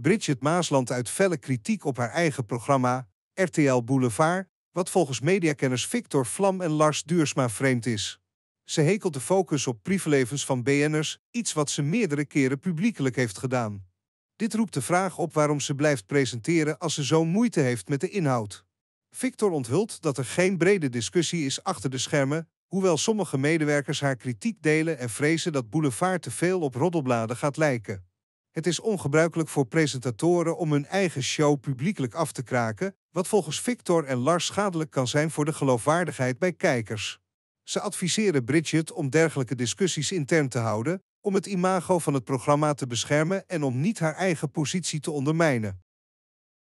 Bridget Maasland uit felle kritiek op haar eigen programma, RTL Boulevard, wat volgens mediakenners Victor Vlam en Lars Duursma vreemd is. Ze hekelt de focus op privélevens van BN'ers, iets wat ze meerdere keren publiekelijk heeft gedaan. Dit roept de vraag op waarom ze blijft presenteren als ze zo moeite heeft met de inhoud. Victor onthult dat er geen brede discussie is achter de schermen, hoewel sommige medewerkers haar kritiek delen en vrezen dat Boulevard te veel op roddelbladen gaat lijken. Het is ongebruikelijk voor presentatoren om hun eigen show publiekelijk af te kraken, wat volgens Victor en Lars schadelijk kan zijn voor de geloofwaardigheid bij kijkers. Ze adviseren Bridget om dergelijke discussies intern te houden, om het imago van het programma te beschermen en om niet haar eigen positie te ondermijnen.